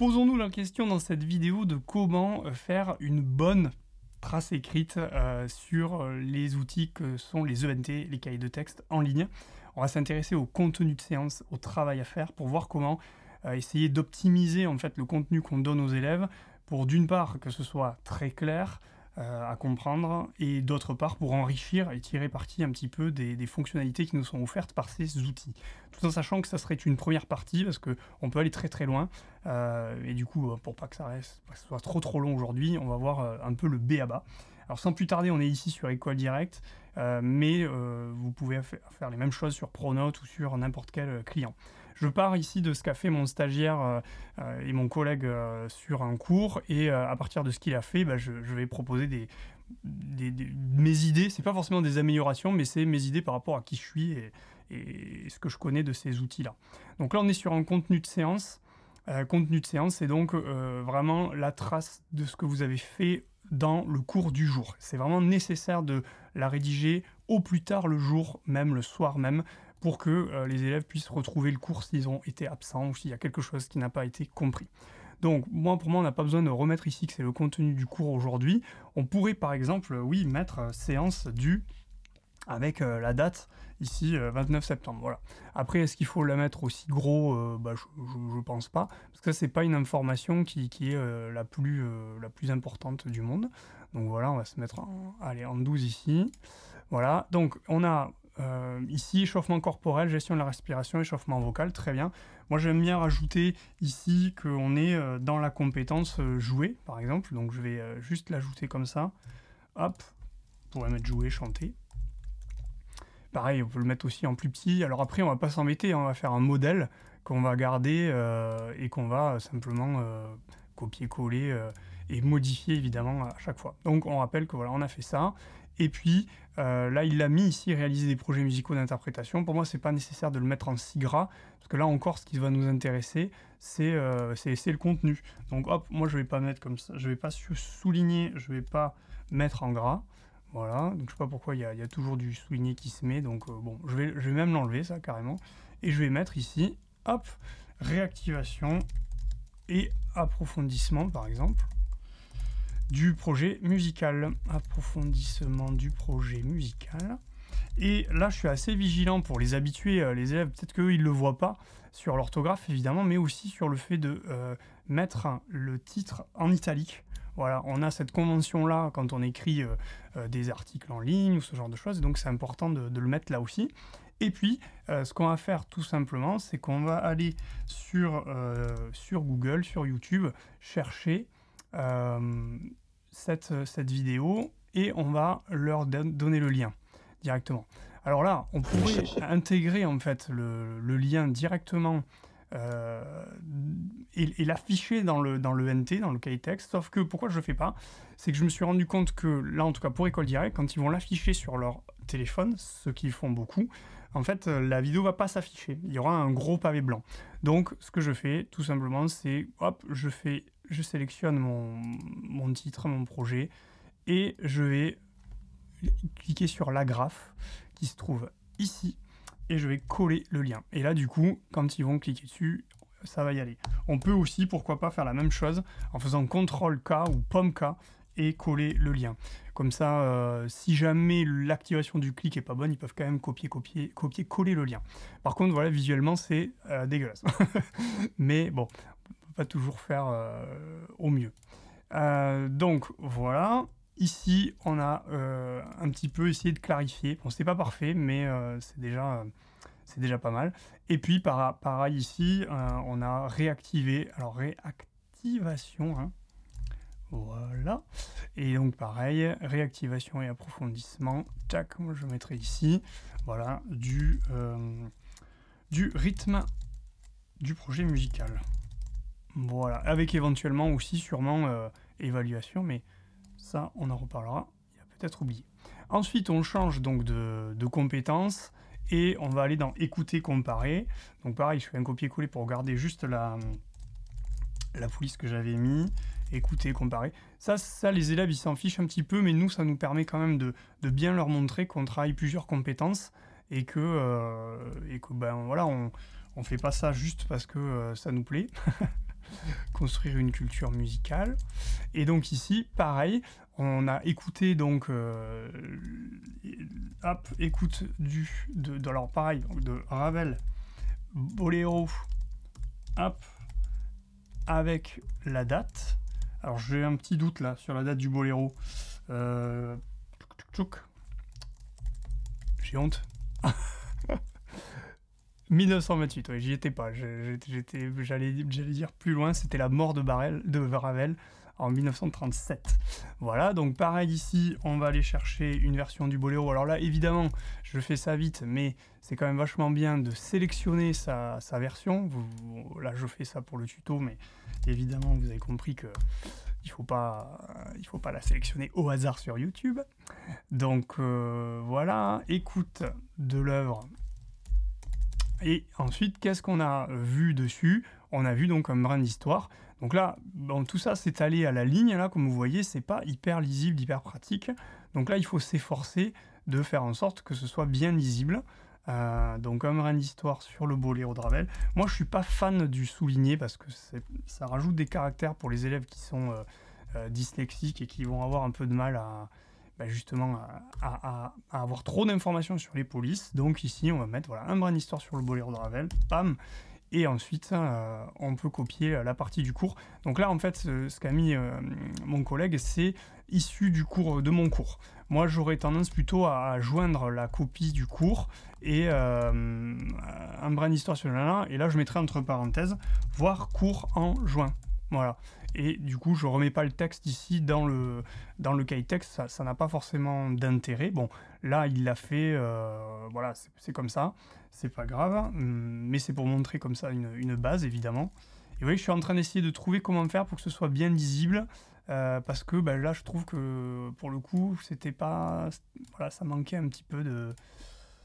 Posons-nous la question dans cette vidéo de comment euh, faire une bonne trace écrite euh, sur euh, les outils que sont les ENT, les cahiers de texte en ligne. On va s'intéresser au contenu de séance, au travail à faire pour voir comment essayer d'optimiser en fait le contenu qu'on donne aux élèves pour d'une part que ce soit très clair, euh, à comprendre, et d'autre part pour enrichir et tirer parti un petit peu des, fonctionnalités qui nous sont offertes par ces outils. Tout en sachant que ça serait une première partie, parce qu'on peut aller très très loin, euh, et du coup, euh, pour pas que ça reste, soit trop trop long aujourd'hui, on va voir un peu le B à bas. Alors sans plus tarder, on est ici sur Equal Direct, mais vous pouvez faire les mêmes choses sur Pronote ou sur n'importe quel client. Je pars ici de ce qu'a fait mon stagiaire euh, euh, et mon collègue euh, sur un cours, et à partir de ce qu'il a fait, bah, je, vais proposer des, mes idées. C'est pas forcément des améliorations, mais c'est mes idées par rapport à qui je suis et ce que je connais de ces outils-là. Donc là, on est sur un contenu de séance. contenu de séance, c'est donc vraiment la trace de ce que vous avez fait dans le cours du jour. C'est vraiment nécessaire de la rédiger au plus tard le jour, même le soir même, pour que euh, les élèves puissent retrouver le cours s'ils ont été absents ou s'il y a quelque chose qui n'a pas été compris. Donc moi pour moi on n'a pas besoin de remettre ici que c'est le contenu du cours aujourd'hui. On pourrait par exemple euh, oui mettre euh, séance du avec la date ici 29 septembre. Voilà. Après, est-ce qu'il faut la mettre aussi gros bah, je, ne pense pas, parce que n'est pas une information qui, est la plus la plus importante du monde. Donc voilà, on va se mettre allez, en 12 ici. Voilà. Donc on a euh, ici, échauffement corporel, gestion de la respiration, échauffement vocal, très bien. Moi, j'aime bien rajouter ici qu'on est euh, dans la compétence euh, jouer, par exemple. Donc, je vais juste l'ajouter comme ça. Hop, on pourrait mettre jouer, chanter. Pareil, on peut le mettre aussi en plus petit. Alors après, on va pas s'embêter, hein, on va faire un modèle qu'on va garder et qu'on va simplement copier-coller et modifier évidemment à chaque fois. Donc on rappelle que voilà, on a fait ça. Et puis, euh, là, il l'a mis ici, réaliser des projets musicaux d'interprétation. Pour moi, c'est pas nécessaire de le mettre en si gras, parce que là encore, ce qui va nous intéresser, euh, c'est le contenu. Donc hop, moi je vais pas mettre comme ça, je vais pas souligner, je vais pas mettre en gras. Voilà, donc je sais pas pourquoi il y, a toujours du souligné qui se met, donc euh, bon, je vais, je vais même l'enlever ça carrément. Et je vais mettre ici, hop, réactivation et approfondissement par exemple du projet musical, approfondissement du projet musical. Et là, je suis assez vigilant pour les habituer, euh, les élèves, peut-être qu'ils ne le voient pas sur l'orthographe évidemment, mais aussi sur le fait de euh, mettre le titre en italique. Voilà, on a cette convention-là quand on écrit euh, des articles en ligne ou ce genre de choses, donc c'est important de, le mettre là aussi. Et puis, ce qu'on va faire tout simplement, c'est qu'on va aller sur, sur Google, sur YouTube, chercher euh, cette, vidéo et on va leur donner le lien directement. Alors là, on pourrait intégrer en fait le, lien directement euh, et, l'afficher dans le, dans le NT, dans le cahier texte. Sauf que pourquoi je ne le fais pas C'est que je me suis rendu compte que là, en tout cas pour École Direct, quand ils vont l'afficher sur leur téléphone, ce qu'ils font beaucoup, en fait, euh, la vidéo va pas s'afficher. Il y aura un gros pavé blanc. Donc, ce que je fais, tout simplement, c'est hop, je fais je sélectionne mon, titre, mon projet, et je vais cliquer sur la graphe qui se trouve ici, et je vais coller le lien. Et là, du coup, quand ils vont cliquer dessus, ça va y aller. On peut aussi, pourquoi pas, faire la même chose en faisant CTRL K ou POM K et coller le lien. Comme ça, euh, si jamais l'activation du clic est pas bonne, ils peuvent quand même copier, copier, copier, coller le lien. Par contre, voilà, visuellement, c'est euh, dégueulasse. Mais bon, toujours faire euh, au mieux. Euh, donc voilà, ici on a euh, un petit peu essayé de clarifier. Bon, c'est pas parfait, mais c'est déjà c'est déjà pas mal. Et puis pareil ici, on a réactivé, alors réactivation, hein. voilà. Et donc pareil, réactivation et approfondissement, tac, moi je mettrai ici, voilà, du, du rythme du projet musical. Voilà, avec éventuellement aussi sûrement euh, évaluation, mais ça on en reparlera, il a peut-être oublié. Ensuite on change donc de, compétences et on va aller dans écouter, comparer. Donc pareil, je fais un copier-coller pour garder juste la, la police que j'avais mis, écouter, comparer. Ça, ça, les élèves, ils s'en fichent un petit peu, mais nous, ça nous permet quand même de, bien leur montrer qu'on travaille plusieurs compétences et que, euh, que ben voilà, on ne fait pas ça juste parce que euh, ça nous plaît. construire une culture musicale. Et donc ici, pareil, on a écouté donc euh, hop, écoute du de, alors pareil de Ravel, Boléro, hop, avec la date. Alors j'ai un petit doute là sur la date du Boléro. Euh, j'ai honte. 1928, oui, j'y étais pas. j'allais, dire plus loin, c'était la mort de, Barrel de Ravel en 1937. Voilà, donc pareil ici, on va aller chercher une version du boléro. Alors là, évidemment, je fais ça vite, mais c'est quand même vachement bien de sélectionner sa, version. là, je fais ça pour le tuto, mais évidemment, vous avez compris que il faut pas faut pas la sélectionner au hasard sur YouTube. Donc euh, voilà, écoute de l'œuvre et ensuite, qu'est-ce qu'on a vu dessus On a vu donc un brin d'histoire. Donc là, tout ça c'est allé à la ligne, là, comme vous voyez, c'est pas hyper lisible, hyper pratique. Donc là, il faut s'efforcer de faire en sorte que ce soit bien lisible. Euh, donc un brin d'histoire sur le boléro de Moi, je suis pas fan du souligné parce que ça rajoute des caractères pour les élèves qui sont euh, euh, dyslexiques et qui vont avoir un peu de mal à, bah, justement à, avoir trop d'informations sur les polices. Donc ici, on va mettre voilà, un brin d'histoire sur le boléro de Ravel, pam, et ensuite euh, on peut copier euh, la partie du cours. Donc là en fait ce, qu'a mis euh, mon collègue c'est issu du cours de mon cours. Moi j'aurais tendance plutôt à, joindre la copie du cours et un brin d'histoire sur le et là je mettrai entre parenthèses voir cours en juin. Voilà. Et du coup, je ne remets pas le texte ici dans le, dans le cahier texte, ça n'a pas forcément d'intérêt. Bon, là, il l'a fait, euh, voilà, c'est comme ça, c'est pas grave, hum, mais c'est pour montrer comme ça une, base, évidemment. Et vous voyez, je suis en train d'essayer de trouver comment faire pour que ce soit bien lisible, euh, parce que ben, là, je trouve que, pour le coup, c'était pas... Voilà, ça manquait un petit peu de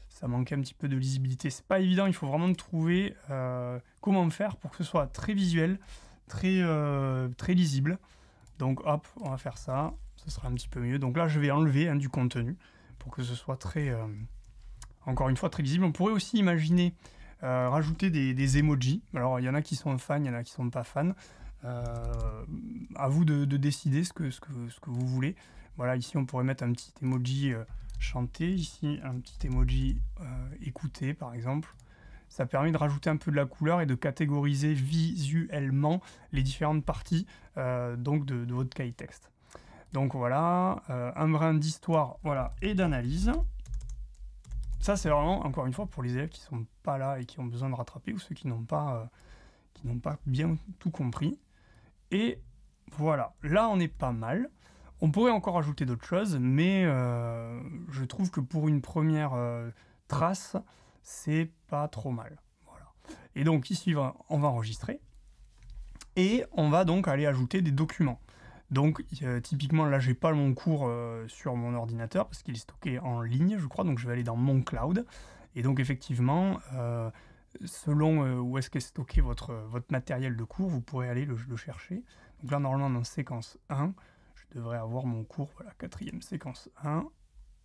ça manquait un petit peu de lisibilité. C'est pas évident, il faut vraiment trouver euh, comment faire pour que ce soit très visuel, très, euh, très lisible. Donc hop, on va faire ça, ce sera un petit peu mieux. Donc là, je vais enlever hein, du contenu pour que ce soit très, euh, encore une fois, très lisible. On pourrait aussi imaginer euh, rajouter des, des, emojis. Alors, il y en a qui sont fans, il y en a qui ne sont pas fans. à vous de, décider ce que, ce que, ce, que, vous voulez. Voilà, ici, on pourrait mettre un petit emoji chanté, ici, un petit emoji écouter par exemple ça permet de rajouter un peu de la couleur et de catégoriser visuellement les différentes parties euh, donc de, votre cahier texte. Donc voilà, euh, un brin d'histoire voilà, et d'analyse. Ça c'est vraiment, encore une fois, pour les élèves qui sont pas là et qui ont besoin de rattraper ou ceux qui n'ont pas, euh, qui n'ont pas bien tout compris. Et voilà, là on est pas mal. On pourrait encore ajouter d'autres choses, mais je trouve que pour une première trace, c'est pas trop mal. Et donc ici, on va enregistrer et on va donc aller ajouter des documents. Donc typiquement là j'ai pas mon cours euh, sur mon ordinateur parce qu'il est stocké en ligne je crois donc je vais aller dans mon cloud et donc effectivement euh, selon euh, où est-ce qu'est stocké votre, votre matériel de cours vous pourrez aller le, le, chercher. Donc là normalement dans séquence 1 je devrais avoir mon cours voilà quatrième séquence 1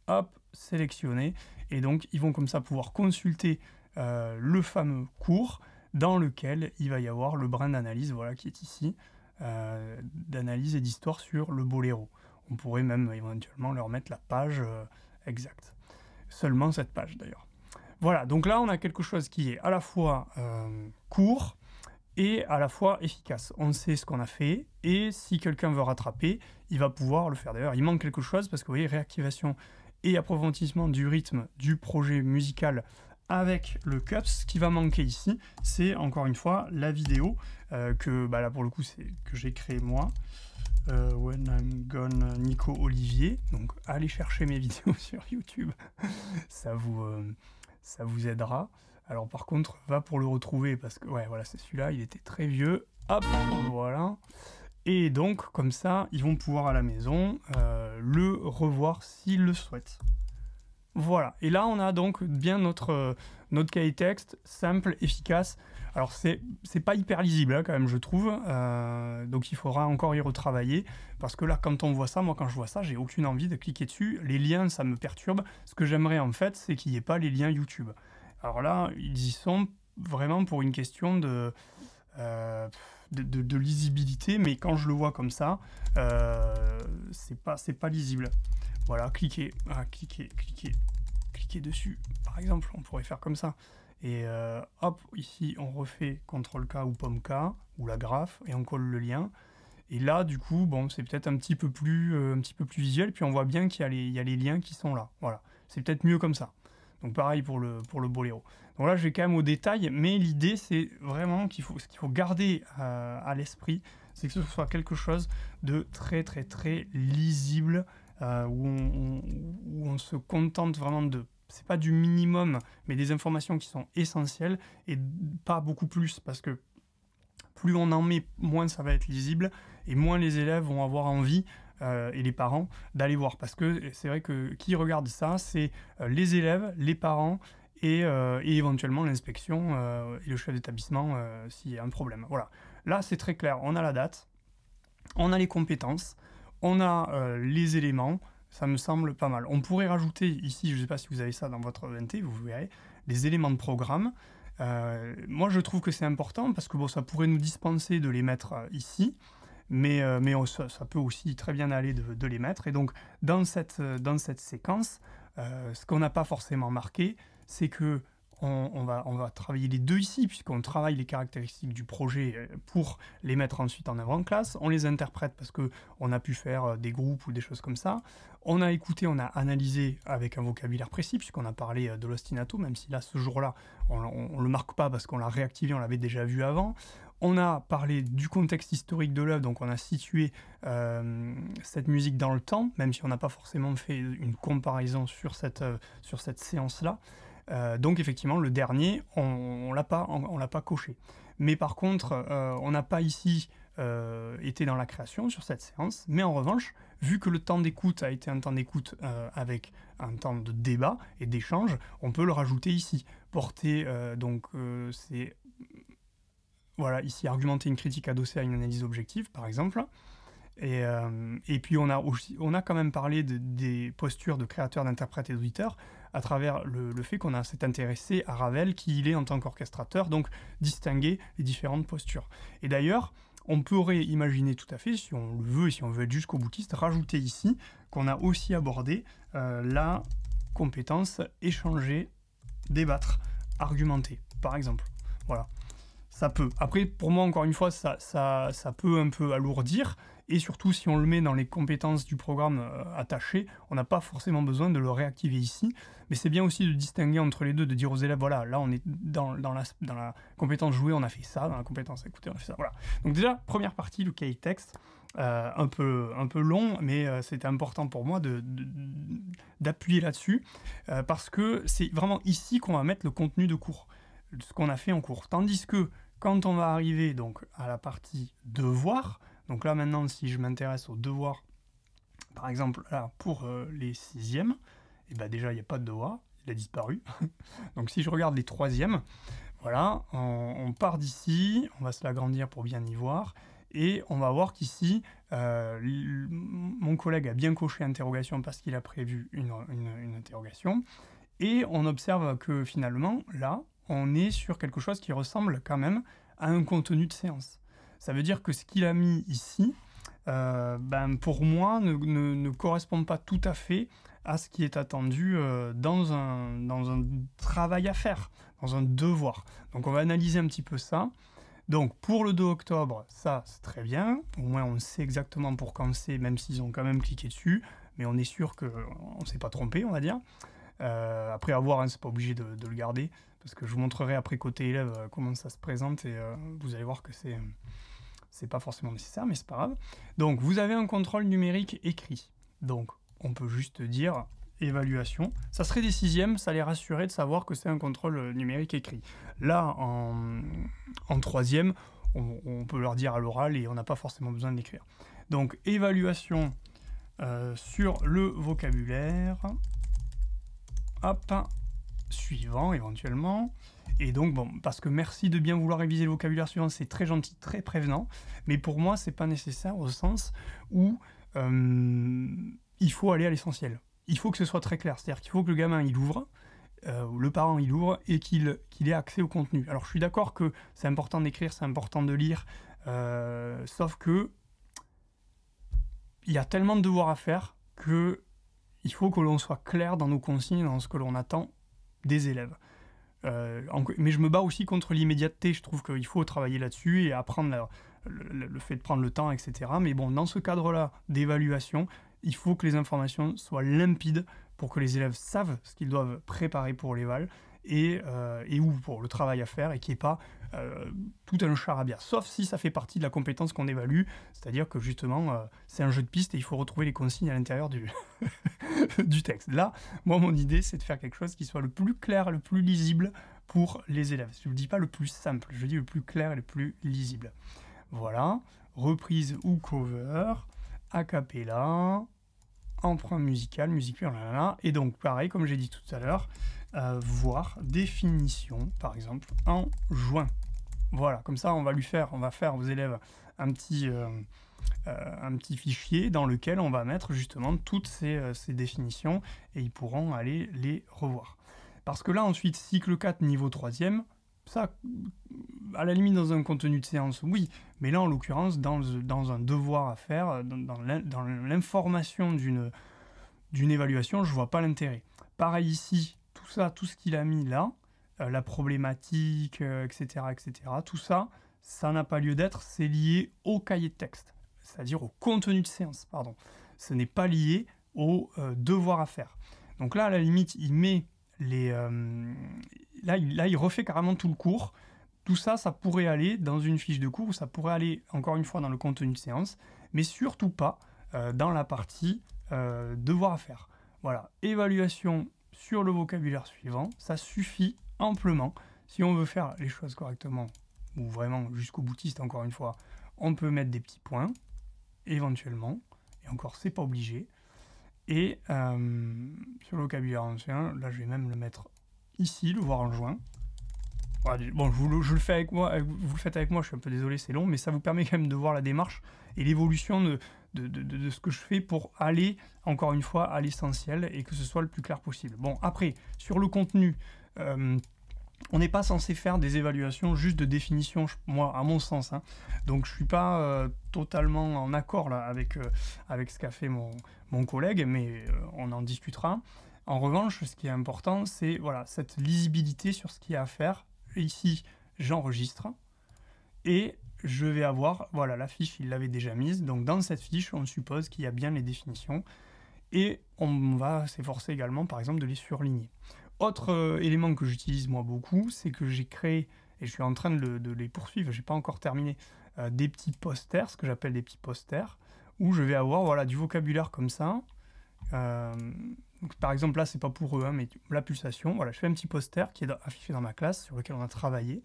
hop, sélectionner. Et donc, ils vont comme ça pouvoir consulter euh, le fameux cours dans lequel il va y avoir le brin d'analyse, voilà, qui est ici, euh, d'analyse et d'histoire sur le boléro. On pourrait même euh, éventuellement leur mettre la page exacte. Seulement cette page d'ailleurs. Voilà, donc là on a quelque chose qui est à la fois court et à la fois efficace. On sait ce qu'on a fait et si quelqu'un veut rattraper, il va pouvoir le faire. D'ailleurs, il manque quelque chose parce que vous voyez, réactivation et approfondissement du rythme du projet musical avec le cups. Ce qui va manquer ici, c'est encore une fois la vidéo euh, que bah là pour le coup c'est que j'ai créé moi. Euh, when I'm Gone Nico Olivier. Donc allez chercher mes vidéos sur YouTube, ça vous, euh, ça vous aidera. Alors par contre, va pour le retrouver parce que ouais voilà c'est celui-là, il était très vieux. Hop, voilà. Et donc, comme ça, ils vont pouvoir à la maison euh, le revoir s'ils le souhaitent. Voilà. Et là, on a donc bien notre, euh, notre cahier texte, simple, efficace. Alors, c'est, n'est pas hyper lisible, hein, quand même, je trouve. Euh, donc, il faudra encore y retravailler. Parce que là, quand on voit ça, moi, quand je vois ça, j'ai aucune envie de cliquer dessus. Les liens, ça me perturbe. Ce que j'aimerais, en fait, c'est qu'il n'y ait pas les liens YouTube. Alors là, ils y sont vraiment pour une question de de, lisibilité, mais quand je le vois comme ça, euh, c'est pas, c'est pas lisible. Voilà, cliquez, ah, cliquez, cliquez, cliquez dessus. Par exemple, on pourrait faire comme ça. Et euh, hop, ici, on refait CTRL-K ou POM-K, ou la graphe, et on colle le lien. Et là, du coup, bon, c'est peut-être un, petit peu plus, euh, un petit peu plus visuel, puis on voit bien qu'il y, a les liens qui sont là. Voilà, c'est peut-être mieux comme ça. Donc pareil pour le, pour le boléro. Donc là, je vais quand même au détail, mais l'idée, c'est vraiment qu'il faut, ce qu'il faut garder euh, à l'esprit, c'est que ce soit quelque chose de très très très lisible, euh, où, on, où, on, se contente vraiment de... C'est pas du minimum, mais des informations qui sont essentielles, et pas beaucoup plus, parce que plus on en met, moins ça va être lisible, et moins les élèves vont avoir envie euh, et les parents d'aller voir. Parce que c'est vrai que qui regarde ça, c'est euh, les élèves, les parents et, euh, et éventuellement l'inspection et le chef d'établissement s'il y a un problème. Voilà. Là, c'est très clair. On a la date, on a les compétences, on a les éléments. Ça me semble pas mal. On pourrait rajouter ici, je ne sais pas si vous avez ça dans votre ENT, vous verrez, des éléments de programme. moi, je trouve que c'est important parce que bon, ça pourrait nous dispenser de les mettre ici mais, euh, ça, peut aussi très bien aller de, les mettre. Et donc, dans cette, euh, séquence, euh, ce qu'on n'a pas forcément marqué, c'est que on, va, travailler les deux ici, puisqu'on travaille les caractéristiques du projet pour les mettre ensuite en avant en classe. On les interprète parce qu'on a pu faire des groupes ou des choses comme ça. On a écouté, on a analysé avec un vocabulaire précis, puisqu'on a parlé de l'ostinato, même si là, ce jour-là, on ne le marque pas parce qu'on l'a réactivé, on l'avait déjà vu avant. On a parlé du contexte historique de l'œuvre, donc on a situé euh, cette musique dans le temps, même si on n'a pas forcément fait une comparaison sur cette, euh, cette séance-là. Euh, donc effectivement, le dernier, on ne l'a pas, on, l'a pas coché. Mais par contre, on n'a pas ici été dans la création sur cette séance. Mais en revanche, vu que le temps d'écoute a été un temps d'écoute avec un temps de débat et d'échange, on peut le rajouter ici. Porter donc c'est voilà, ici, argumenter une critique adossée à une analyse objective, par exemple. Et, euh, puis, on a, on a quand même parlé des postures de créateurs, d'interprètes et d'auditeurs à travers le, fait qu'on s'est intéressé à Ravel, qui il est en tant qu'orchestrateur, donc distinguer les différentes postures. Et d'ailleurs, on pourrait imaginer tout à fait, si on le veut si on veut être jusqu'au boutiste, rajouter ici qu'on a aussi abordé euh, la compétence échanger, débattre, argumenter, par exemple. Voilà ça peut. Après, pour moi, encore une fois, ça, ça, ça peut un peu alourdir. Et surtout, si on le met dans les compétences du programme euh, attaché, on n'a pas forcément besoin de le réactiver ici. Mais c'est bien aussi de distinguer entre les deux, de dire aux élèves, voilà, là, on est dans, dans, la, dans la compétence jouée, on a fait ça, dans la compétence écouter, on a fait ça. Voilà. Donc déjà, première partie, le cahier texte. Euh, un, peu, un peu long, mais euh, c'était important pour moi d'appuyer de, d'appuyer là-dessus, parce que c'est vraiment ici qu'on va mettre le contenu de cours, ce qu'on a fait en cours. Tandis que quand on va arriver donc à la partie devoir, donc là maintenant si je m'intéresse aux devoirs, par exemple pour euh, les sixièmes, et eh ben déjà il n'y a pas de devoir, il a disparu. donc si je regarde les troisièmes, voilà, on, part d'ici, on va se l'agrandir pour bien y voir, et on va voir qu'ici, euh, mon collègue a bien coché interrogation parce qu'il a prévu une interrogation, et on observe que finalement, là, on est sur quelque chose qui ressemble quand même à un contenu de séance. Ça veut dire que ce qu'il a mis ici, euh, ben, pour moi, ne, correspond pas tout à fait à ce qui est attendu euh, dans, un, travail à faire, dans un devoir. Donc on va analyser un petit peu ça. Donc pour le 2 octobre, ça c'est très bien. Au moins on sait exactement pour quand c'est, même s'ils ont quand même cliqué dessus. Mais on est sûr qu'on ne s'est pas trompé, on va dire. Euh, après avoir, hein, c'est pas obligé de le garder parce que je vous montrerai après côté élève euh, comment ça se présente et euh, vous allez voir que c'est euh, c'est pas forcément nécessaire, mais c'est pas grave. Donc vous avez un contrôle numérique écrit. Donc on peut juste dire évaluation. Ça serait des sixièmes, ça les rassurait de savoir que c'est un contrôle numérique écrit. Là, en, troisième, on, peut leur dire à l'oral et on n'a pas forcément besoin de l'écrire. Donc évaluation sur le vocabulaire. Hop, suivant éventuellement. Et donc, bon, parce que merci de bien vouloir réviser le vocabulaire suivant, c'est très gentil, très prévenant, mais pour moi, c'est pas nécessaire au sens où euh, il faut aller à l'essentiel. Il faut que ce soit très clair, c'est-à-dire qu'il faut que le gamin il ouvre, euh, le parent il ouvre et qu'il qu'il ait accès au contenu. Alors, je suis d'accord que c'est important d'écrire, c'est important de lire, euh, sauf que il y a tellement de devoirs à faire que il faut que l'on soit clair dans nos consignes, dans ce que l'on attend des élèves. Euh, mais je me bats aussi contre l'immédiateté. Je trouve qu'il faut travailler là-dessus et apprendre le, le, fait de prendre le temps, etc. Mais bon, dans ce cadre-là d'évaluation, il faut que les informations soient limpides pour que les élèves savent ce qu'ils doivent préparer pour l'éval et, euh, où pour le travail à faire et qui n'est pas euh, tout un charabia. Sauf si ça fait partie de la compétence qu'on évalue, c'est-à-dire que justement euh, c'est un jeu de piste et il faut retrouver les consignes à l'intérieur du, du texte. Là, moi mon idée c'est de faire quelque chose qui soit le plus clair, le plus lisible pour les élèves. Je ne dis pas le plus simple, je dis le plus clair et le plus lisible. Voilà, reprise ou cover, a cappella, emprunt musical, musique, et donc pareil comme j'ai dit tout à l'heure, voir définition, par exemple, en juin. Voilà, comme ça, on va lui faire, on va faire aux élèves un petit, euh, euh, un petit fichier dans lequel on va mettre justement toutes ces, euh, ces définitions et ils pourront aller les revoir. Parce que là, ensuite, cycle 4, niveau 3e, ça, à la limite, dans un contenu de séance, oui, mais là, en l'occurrence, dans, dans, un devoir à faire, dans, l'information d'une évaluation, je vois pas l'intérêt. Pareil ici, ça, tout ce qu'il a mis là, euh, la problématique, etc., euh, etc., tout ça, ça n'a pas lieu d'être, c'est lié au cahier de texte, c'est-à-dire au contenu de séance, pardon. Ce n'est pas lié au euh, devoir à faire. Donc là, à la limite, il met les... là, il, refait carrément tout le cours. Tout ça, ça pourrait aller dans une fiche de cours, ça pourrait aller, encore une fois, dans le contenu de séance, mais surtout pas dans la partie devoir à faire. Voilà, évaluation sur le vocabulaire suivant. Ça suffit amplement. Si on veut faire les choses correctement, ou vraiment jusqu'au boutiste encore une fois, on peut mettre des petits points, éventuellement, et encore c'est pas obligé. Et euh, sur le vocabulaire ancien, là je vais même le mettre ici, le voir en joint. Ah, bon, je vous, le fais avec moi, vous le faites avec moi, je suis un peu désolé, c'est long, mais ça vous permet quand même de voir la démarche et l'évolution de, de, ce que je fais pour aller, encore une fois, à l'essentiel et que ce soit le plus clair possible. Bon, après, sur le contenu, euh, on n'est pas censé faire des évaluations juste de définition, moi, à mon sens. Hein. Donc, je ne suis pas euh, totalement en accord là, avec, euh, avec ce qu'a fait mon, mon, collègue, mais on en discutera. En revanche, ce qui est important, c'est voilà, cette lisibilité sur ce qu'il y a à faire ici, j'enregistre et je vais avoir, voilà, la fiche, il l'avait déjà mise. Donc dans cette fiche, on suppose qu'il y a bien les définitions et on va s'efforcer également, par exemple, de les surligner. Autre euh, élément que j'utilise moi beaucoup, c'est que j'ai créé, et je suis en train de, les poursuivre, j'ai pas encore terminé, euh, des petits posters, ce que j'appelle des petits posters, où je vais avoir voilà, du vocabulaire comme ça. Euh, par exemple, là, c'est pas pour eux, hein, mais la pulsation, voilà, je fais un petit poster qui est affiché dans ma classe sur lequel on a travaillé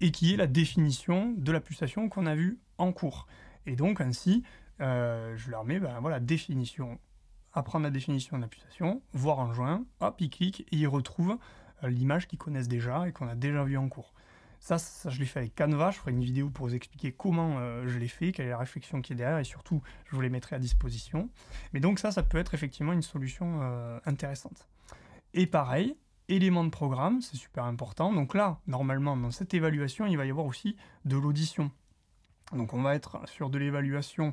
et qui est la définition de la pulsation qu'on a vue en cours. Et donc, ainsi, euh, je leur mets, ben voilà, définition, apprendre la définition de la pulsation, voir en joint, hop, ils cliquent et ils retrouvent euh, l'image qu'ils connaissent déjà et qu'on a déjà vue en cours. Ça, je l'ai fait avec Canva. Je ferai une vidéo pour vous expliquer comment euh, je l'ai fait, quelle est la réflexion qui est derrière et surtout, je vous les mettrai à disposition. Mais donc ça, ça peut être effectivement une solution euh, intéressante. Et pareil, élément de programme, c'est super important. Donc là, normalement, dans cette évaluation, il va y avoir aussi de l'audition. Donc on va être sur de l'évaluation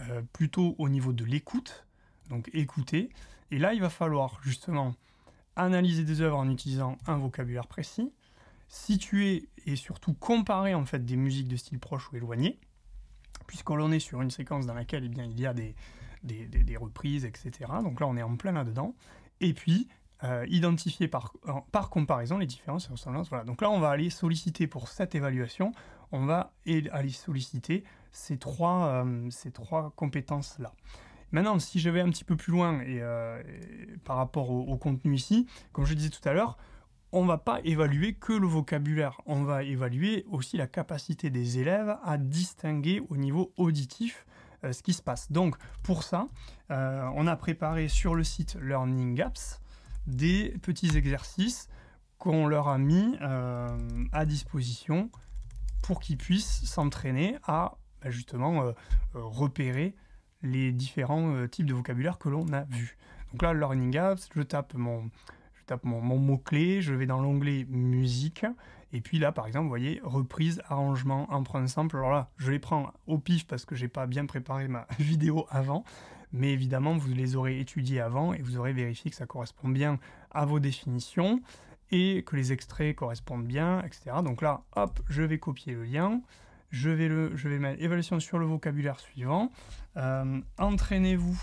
euh, plutôt au niveau de l'écoute, donc écouter. Et là, il va falloir justement analyser des œuvres en utilisant un vocabulaire précis, situer et surtout comparer en fait des musiques de style proche ou éloigné, puisqu'on est sur une séquence dans laquelle eh bien, il y a des, des, reprises, etc. Donc là, on est en plein là-dedans. Et puis, euh, identifier par, par comparaison les différences et ressemblances. Voilà. Donc là, on va aller solliciter pour cette évaluation, on va aller solliciter ces trois, euh, ces trois compétences-là. Maintenant, si je vais un petit peu plus loin et, euh, par rapport au, contenu ici, comme je disais tout à l'heure, on ne va pas évaluer que le vocabulaire, on va évaluer aussi la capacité des élèves à distinguer au niveau auditif euh, ce qui se passe. Donc pour ça, euh, on a préparé sur le site Learning Apps des petits exercices qu'on leur a mis euh, à disposition pour qu'ils puissent s'entraîner à bah, justement repérer les différents types de vocabulaire que l'on a vus. Donc là, Learning Apps, je tape mon, mon, mot-clé, je vais dans l'onglet musique, et puis là, par exemple, vous voyez, reprise, arrangement, emprunt simple. Alors là, je les prends au pif parce que j'ai pas bien préparé ma vidéo avant, mais évidemment, vous les aurez étudiés avant et vous aurez vérifié que ça correspond bien à vos définitions et que les extraits correspondent bien, etc. Donc là, hop, je vais copier le lien. Je vais, le, je vais mettre évaluation sur le vocabulaire suivant. Euh, entraînez-vous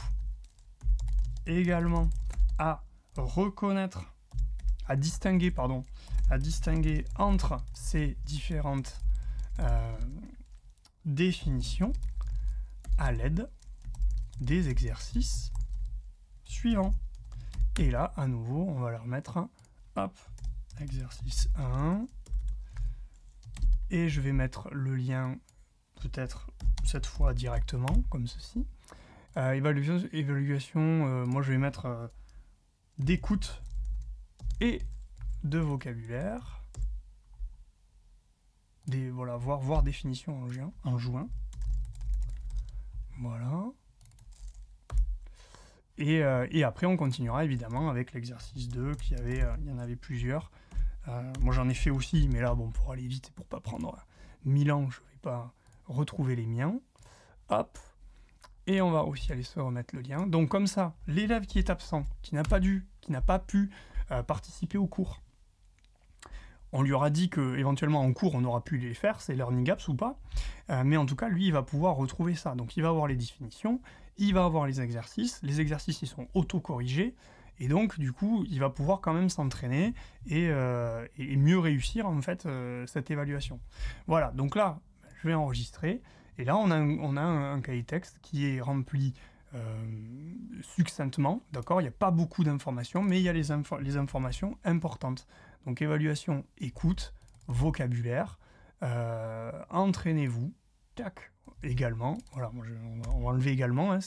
également à reconnaître distinguer, pardon, à distinguer entre ces différentes euh, définitions à l'aide des exercices suivants. Et là, à nouveau, on va leur mettre un hop, exercice 1. Et je vais mettre le lien peut-être cette fois directement, comme ceci. Euh, évaluation, évaluation euh, moi je vais mettre d'écoute et de vocabulaire, des, voilà, voir voir définition en juin, Voilà. Et, euh, et, après, on continuera évidemment avec l'exercice 2, qui avait, euh, il y en avait plusieurs. Euh, moi, j'en ai fait aussi, mais là, bon, pour aller vite et pour pas prendre mille ans, je vais pas retrouver les miens. Hop. Et on va aussi aller se remettre le lien. Donc comme ça, l'élève qui est absent, qui n'a pas dû, qui n'a pas pu participer aux cours. On lui aura dit que éventuellement en cours on aura pu les faire, ces learning gaps ou pas, euh, mais en tout cas lui il va pouvoir retrouver ça. Donc il va avoir les définitions, il va avoir les exercices, les exercices ils sont auto-corrigés, et donc du coup il va pouvoir quand même s'entraîner et, euh, mieux réussir en fait euh, cette évaluation. Voilà, donc là je vais enregistrer, et là on a on a un, un cahier texte qui est rempli euh, succinctement, d'accord Il n'y a pas beaucoup d'informations, mais il y a les, informations importantes. Donc évaluation, écoute, vocabulaire, euh, entraînez-vous, tac, également. Voilà, on, va, enlever également, hein,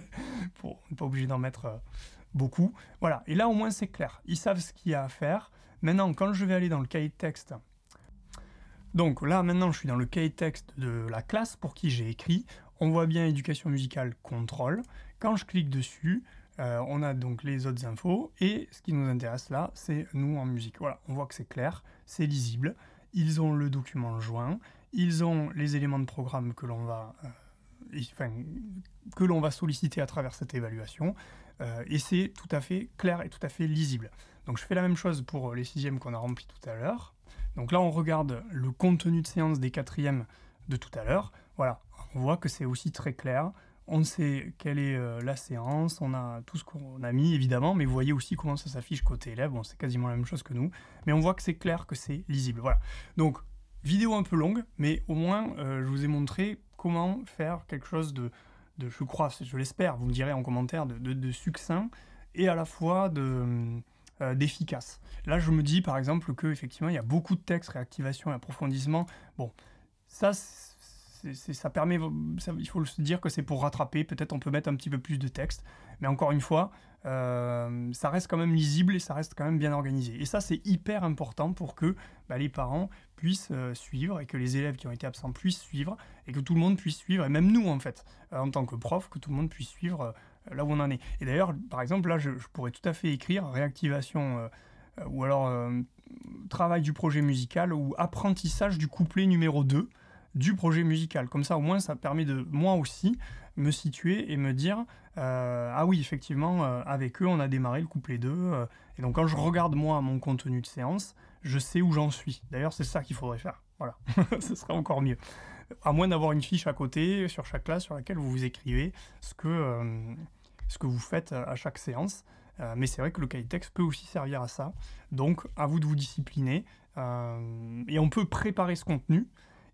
pour, on n'est pas obligé d'en mettre euh, beaucoup. Voilà, et là au moins c'est clair, ils savent ce qu'il y a à faire. Maintenant, quand je vais aller dans le cahier texte, donc là maintenant je suis dans le cahier texte de la classe pour qui j'ai écrit, on voit bien éducation musicale contrôle. Quand je clique dessus, euh, on a donc les autres infos et ce qui nous intéresse là, c'est nous en musique. Voilà, on voit que c'est clair, c'est lisible. Ils ont le document joint, ils ont les éléments de programme que l'on va, euh, que l'on va solliciter à travers cette évaluation euh, et c'est tout à fait clair et tout à fait lisible. Donc je fais la même chose pour les sixièmes qu'on a remplis tout à l'heure. Donc là, on regarde le contenu de séance des quatrièmes de tout à l'heure. Voilà, on voit que c'est aussi très clair. On sait quelle est euh, la séance, on a tout ce qu'on a mis évidemment, mais vous voyez aussi comment ça s'affiche côté élève. Bon, c'est quasiment la même chose que nous, mais on voit que c'est clair, que c'est lisible. Voilà. Donc, vidéo un peu longue, mais au moins euh, je vous ai montré comment faire quelque chose de, je crois, je l'espère, vous me direz en commentaire, de, de, succinct et à la fois de euh, d'efficace. Là, je me dis par exemple que effectivement, il y a beaucoup de textes, réactivation et approfondissement. Bon, ça, ça permet, il faut se dire que c'est pour rattraper. Peut-être on peut mettre un petit peu plus de texte, mais encore une fois, euh, ça reste quand même lisible et ça reste quand même bien organisé. Et ça, c'est hyper important pour que bah, les parents puissent euh, suivre et que les élèves qui ont été absents puissent suivre et que tout le monde puisse suivre, et même nous en fait, euh, en tant que prof, que tout le monde puisse suivre là où on en est. Et d'ailleurs, par exemple, là, je, je, pourrais tout à fait écrire réactivation ou alors travail du projet musical ou apprentissage du couplet numéro 2 du projet musical. Comme ça, au moins, ça permet de, moi aussi, me situer et me dire, euh, ah oui, effectivement, euh, avec eux, on a démarré le couplet 2. Euh, et donc, quand je regarde, moi, mon contenu de séance, je sais où j'en suis. D'ailleurs, c'est ça qu'il faudrait faire. Voilà, ce serait encore mieux. À moins d'avoir une fiche à côté sur chaque classe sur laquelle vous vous écrivez ce que, ce que vous faites à chaque séance. Euh, mais c'est vrai que le cahier peut aussi servir à ça. Donc, à vous de vous discipliner. Euh, et on peut préparer ce contenu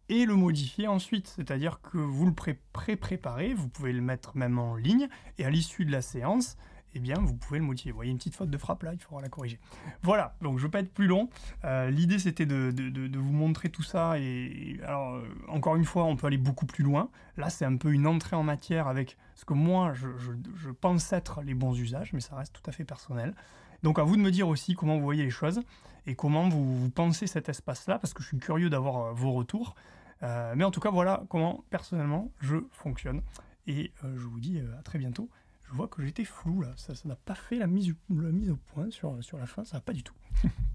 et le modifier ensuite. C'est-à-dire que vous le pré-préparez, vous pouvez le mettre même en ligne, et à l'issue de la séance, eh bien, vous pouvez le modifier. Vous voyez une petite faute de frappe là, il faudra la corriger. Voilà, donc je ne veux pas être plus long. Euh, l'idée, c'était de, vous montrer tout ça. Et alors, euh, encore une fois, on peut aller beaucoup plus loin. Là, c'est un peu une entrée en matière avec ce que moi, je, pense être les bons usages, mais ça reste tout à fait personnel. Donc à vous de me dire aussi comment vous voyez les choses et comment vous, pensez cet espace-là, parce que je suis curieux d'avoir euh, vos retours. mais en tout cas, voilà comment personnellement je fonctionne. Et je vous dis à très bientôt je vois que j'étais flou là, ça n'a pas fait la mise, la mise au point sur, sur la fin, ça n'a pas du tout.